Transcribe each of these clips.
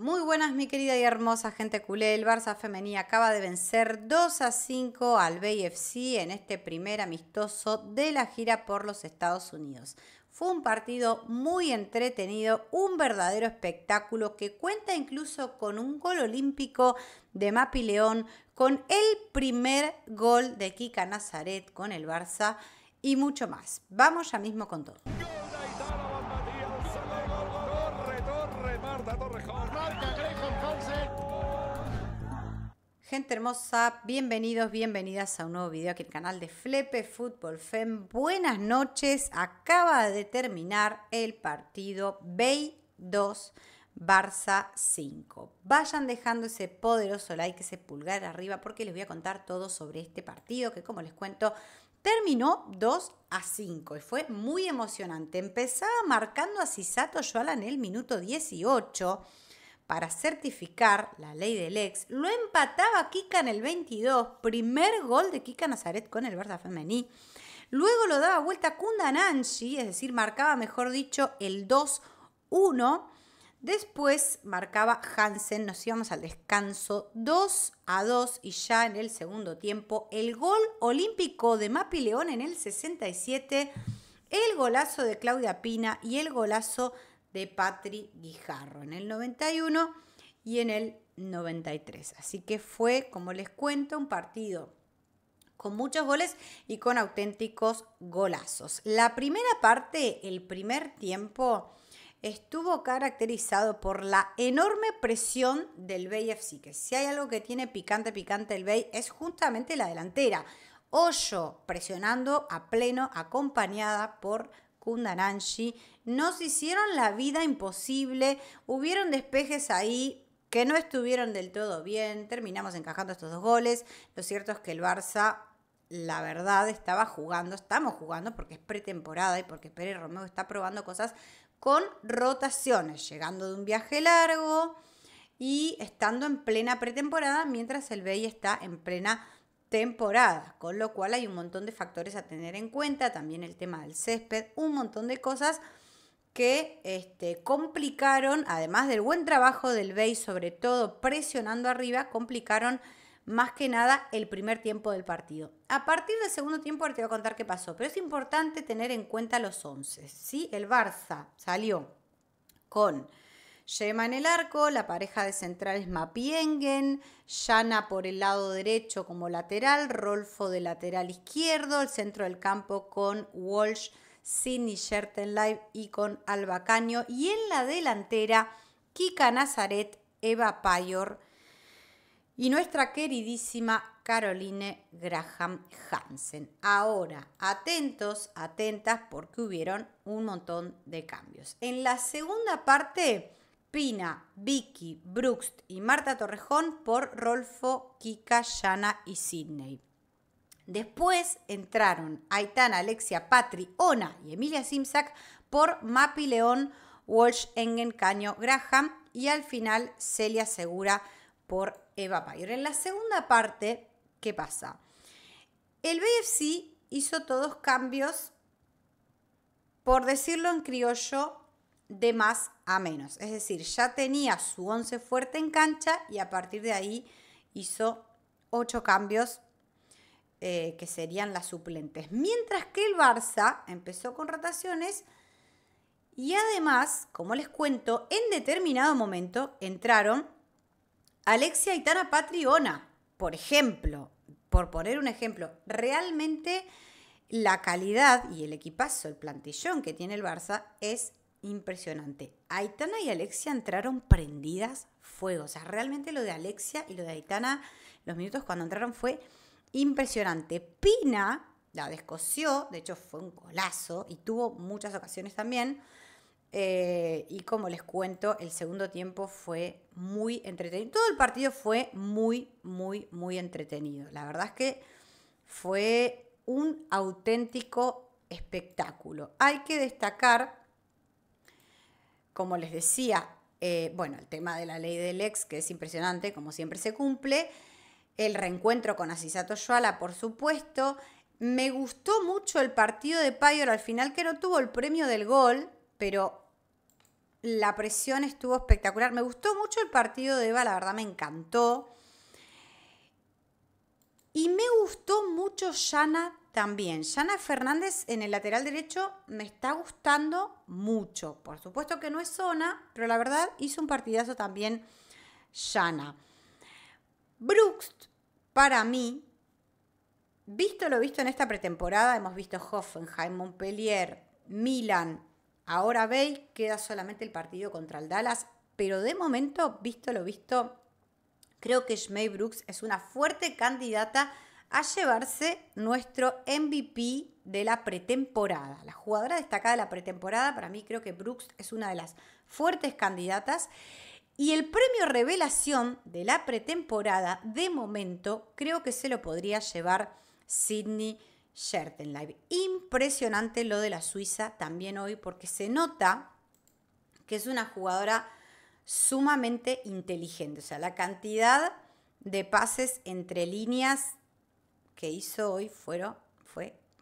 Muy buenas, mi querida y hermosa gente culé. El Barça Femení acaba de vencer 2 a 5 al BFC en este primer amistoso de la gira por los Estados Unidos. Fue un partido muy entretenido, un verdadero espectáculo que cuenta incluso con un gol olímpico de Mapi León, con el primer gol de Kika Nazaret con el Barça y mucho más. Vamos ya mismo con todo. Gente hermosa, bienvenidos, bienvenidas a un nuevo video aquí en el canal de Flepe Fútbol Fem. Buenas noches, acaba de terminar el partido Bay 2 Barça 5. Vayan dejando ese poderoso like, ese pulgar arriba, porque les voy a contar todo sobre este partido que, como les cuento, terminó 2 a 5 y fue muy emocionante. Empezaba marcando a Cisato Joala en el minuto 18 para certificar la ley del ex, lo empataba Kika en el 22, primer gol de Kika Nazaret con el Barça femení. Luego lo daba vuelta Kundananchi, es decir, marcaba, mejor dicho, el 2-1. Después marcaba Hansen, nos íbamos al descanso 2 2 y ya en el segundo tiempo el gol olímpico de Mapi León en el 67, el golazo de Claudia Pina y el golazo de de Patri Guijarro en el 91 y en el 93. Así que fue, como les cuento, un partido con muchos goles y con auténticos golazos. La primera parte, el primer tiempo, estuvo caracterizado por la enorme presión del Bay que si hay algo que tiene picante, picante el Bay, es justamente la delantera. Hoyo presionando a pleno, acompañada por Kundananshi, nos hicieron la vida imposible, hubieron despejes ahí que no estuvieron del todo bien, terminamos encajando estos dos goles, lo cierto es que el Barça, la verdad, estaba jugando, estamos jugando porque es pretemporada y porque Pérez Romeo está probando cosas con rotaciones, llegando de un viaje largo y estando en plena pretemporada, mientras el BEI está en plena temporada, con lo cual hay un montón de factores a tener en cuenta, también el tema del césped, un montón de cosas que este, complicaron, además del buen trabajo del BEI, sobre todo presionando arriba, complicaron más que nada el primer tiempo del partido. A partir del segundo tiempo te voy a contar qué pasó, pero es importante tener en cuenta los 11. ¿sí? El Barça salió con Yema en el arco, la pareja de centrales Mapiengen, Yana por el lado derecho como lateral, Rolfo de lateral izquierdo, el centro del campo con Walsh, Sidney Live y con Albacaño. Y en la delantera, Kika Nazaret, Eva Payor y nuestra queridísima Caroline Graham Hansen. Ahora, atentos, atentas, porque hubieron un montón de cambios. En la segunda parte Pina, Vicky, Brooks y Marta Torrejón por Rolfo, Kika, Yana y Sidney. Después entraron Aitana, Alexia, Patri, Ona y Emilia Simsac por Mapi León, Walsh, Engen, Caño, Graham y al final Celia Segura por Eva Payer. En la segunda parte, ¿qué pasa? El BFC hizo todos cambios, por decirlo en criollo, de más a menos. Es decir, ya tenía su once fuerte en cancha y a partir de ahí hizo ocho cambios eh, que serían las suplentes. Mientras que el Barça empezó con rotaciones y además, como les cuento, en determinado momento entraron Alexia y Tana Patriona, por ejemplo, por poner un ejemplo, realmente la calidad y el equipazo, el plantillón que tiene el Barça es impresionante. Aitana y Alexia entraron prendidas fuego. O sea, realmente lo de Alexia y lo de Aitana, los minutos cuando entraron fue impresionante. Pina la descoció, de hecho fue un colazo y tuvo muchas ocasiones también. Eh, y como les cuento, el segundo tiempo fue muy entretenido. Todo el partido fue muy, muy, muy entretenido. La verdad es que fue un auténtico espectáculo. Hay que destacar como les decía, eh, bueno, el tema de la ley del ex, que es impresionante, como siempre se cumple. El reencuentro con Asisato Yoala, por supuesto. Me gustó mucho el partido de Payor al final, que no tuvo el premio del gol, pero la presión estuvo espectacular. Me gustó mucho el partido de Eva, la verdad me encantó. Y me gustó mucho Yana también. Yana Fernández en el lateral derecho me está gustando mucho. Por supuesto que no es zona, pero la verdad hizo un partidazo también Yana. Brooks, para mí, visto lo visto en esta pretemporada, hemos visto Hoffenheim, Montpellier, Milan, ahora veis, queda solamente el partido contra el Dallas, pero de momento, visto lo visto, creo que Shmei Brooks es una fuerte candidata a llevarse nuestro MVP de la pretemporada. La jugadora destacada de la pretemporada, para mí creo que Brooks es una de las fuertes candidatas. Y el premio revelación de la pretemporada, de momento, creo que se lo podría llevar Sidney Shertenlive. Impresionante lo de la Suiza también hoy, porque se nota que es una jugadora sumamente inteligente. O sea, la cantidad de pases entre líneas que hizo hoy fue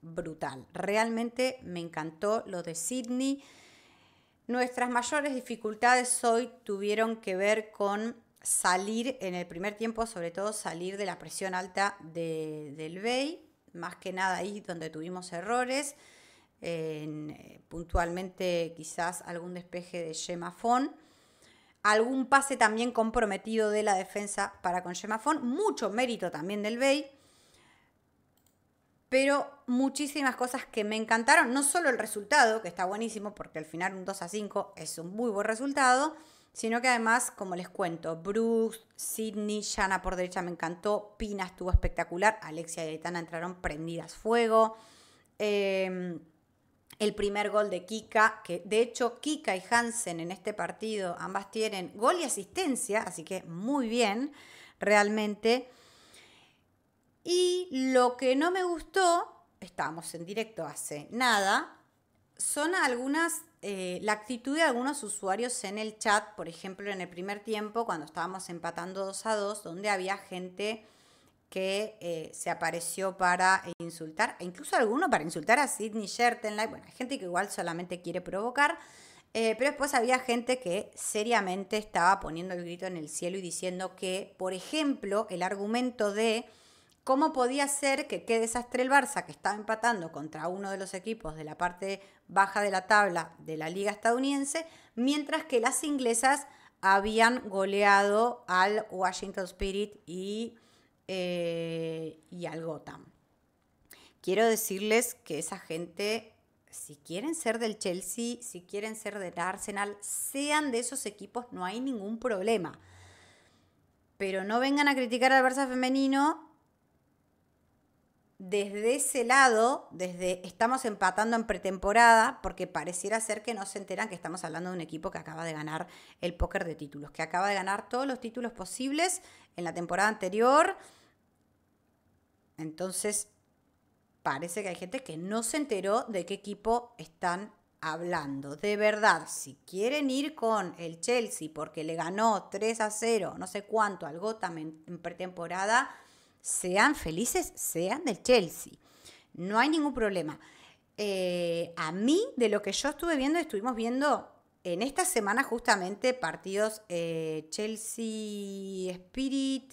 brutal. Realmente me encantó lo de Sydney. Nuestras mayores dificultades hoy tuvieron que ver con salir en el primer tiempo, sobre todo salir de la presión alta del Bay, más que nada ahí donde tuvimos errores, eh, puntualmente quizás algún despeje de Shemafón, algún pase también comprometido de la defensa para con Shemafón. mucho mérito también del Bay, pero muchísimas cosas que me encantaron, no solo el resultado, que está buenísimo porque al final un 2 a 5 es un muy buen resultado, sino que además, como les cuento, Bruce, Sidney, Shanna por derecha me encantó, Pina estuvo espectacular, Alexia y Aitana entraron prendidas fuego, eh, el primer gol de Kika, que de hecho Kika y Hansen en este partido ambas tienen gol y asistencia, así que muy bien, realmente. Y lo que no me gustó, estábamos en directo hace nada, son algunas, eh, la actitud de algunos usuarios en el chat, por ejemplo, en el primer tiempo, cuando estábamos empatando 2 a 2, donde había gente que eh, se apareció para insultar, e incluso alguno para insultar a Sidney Shertenlight, bueno, hay gente que igual solamente quiere provocar, eh, pero después había gente que seriamente estaba poniendo el grito en el cielo y diciendo que, por ejemplo, el argumento de ¿Cómo podía ser que qué desastre el Barça, que estaba empatando contra uno de los equipos de la parte baja de la tabla de la liga estadounidense, mientras que las inglesas habían goleado al Washington Spirit y, eh, y al Gotham? Quiero decirles que esa gente, si quieren ser del Chelsea, si quieren ser del Arsenal, sean de esos equipos, no hay ningún problema. Pero no vengan a criticar al Barça femenino desde ese lado, desde estamos empatando en pretemporada, porque pareciera ser que no se enteran que estamos hablando de un equipo que acaba de ganar el póker de títulos, que acaba de ganar todos los títulos posibles en la temporada anterior. Entonces, parece que hay gente que no se enteró de qué equipo están hablando. De verdad, si quieren ir con el Chelsea porque le ganó 3 a 0, no sé cuánto, al Gotham en pretemporada, sean felices, sean del Chelsea. No hay ningún problema. Eh, a mí, de lo que yo estuve viendo, estuvimos viendo en esta semana justamente partidos eh, Chelsea Spirit,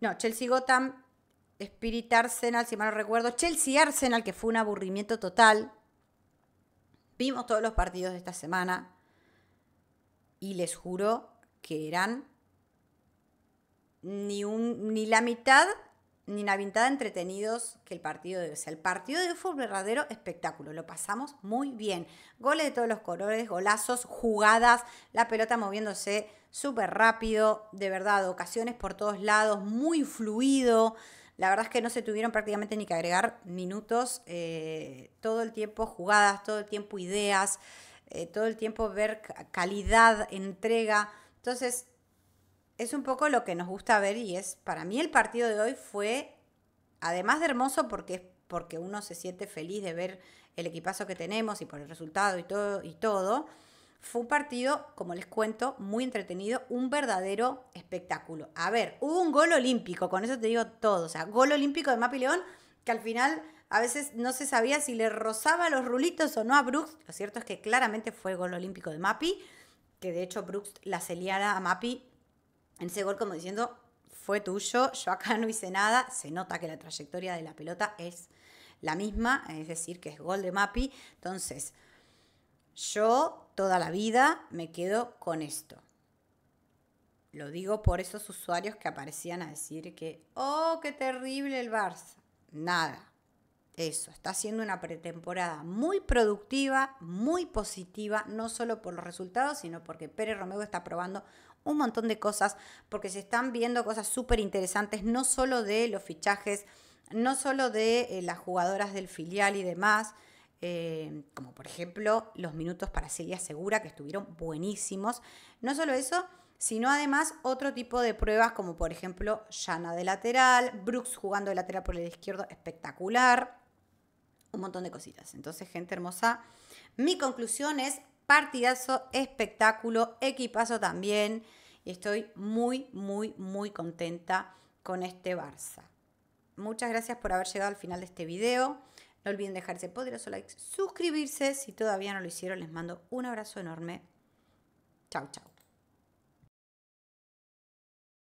no, Chelsea Gotham, Spirit Arsenal, si mal no recuerdo, Chelsea Arsenal, que fue un aburrimiento total. Vimos todos los partidos de esta semana y les juro que eran ni, un, ni la mitad ni la mitad entretenidos que el partido de O sea, el partido de hoy fue un verdadero espectáculo. Lo pasamos muy bien. Goles de todos los colores, golazos, jugadas, la pelota moviéndose súper rápido, de verdad, ocasiones por todos lados, muy fluido. La verdad es que no se tuvieron prácticamente ni que agregar minutos, eh, todo el tiempo jugadas, todo el tiempo ideas, eh, todo el tiempo ver calidad, entrega. Entonces, es un poco lo que nos gusta ver y es, para mí el partido de hoy fue, además de hermoso porque, porque uno se siente feliz de ver el equipazo que tenemos y por el resultado y todo, y todo, fue un partido, como les cuento, muy entretenido, un verdadero espectáculo. A ver, hubo un gol olímpico, con eso te digo todo, o sea, gol olímpico de Mapi León, que al final a veces no se sabía si le rozaba los rulitos o no a Brooks. Lo cierto es que claramente fue gol olímpico de Mapi, que de hecho Brooks la celiara a Mapi en ese gol como diciendo, fue tuyo, yo acá no hice nada, se nota que la trayectoria de la pelota es la misma, es decir, que es gol de Mapi. Entonces, yo toda la vida me quedo con esto. Lo digo por esos usuarios que aparecían a decir que, oh, qué terrible el Barça. Nada, eso, está siendo una pretemporada muy productiva, muy positiva, no solo por los resultados, sino porque Pérez Romero está probando un montón de cosas, porque se están viendo cosas súper interesantes, no solo de los fichajes, no solo de eh, las jugadoras del filial y demás, eh, como por ejemplo los minutos para Celia Segura, que estuvieron buenísimos. No solo eso, sino además otro tipo de pruebas, como por ejemplo llana de lateral, Brooks jugando de lateral por el izquierdo, espectacular. Un montón de cositas. Entonces, gente hermosa, mi conclusión es partidazo, espectáculo, equipazo también estoy muy, muy, muy contenta con este Barça. Muchas gracias por haber llegado al final de este video. No olviden dejarse poderoso like, suscribirse. Si todavía no lo hicieron, les mando un abrazo enorme. Chao, chao.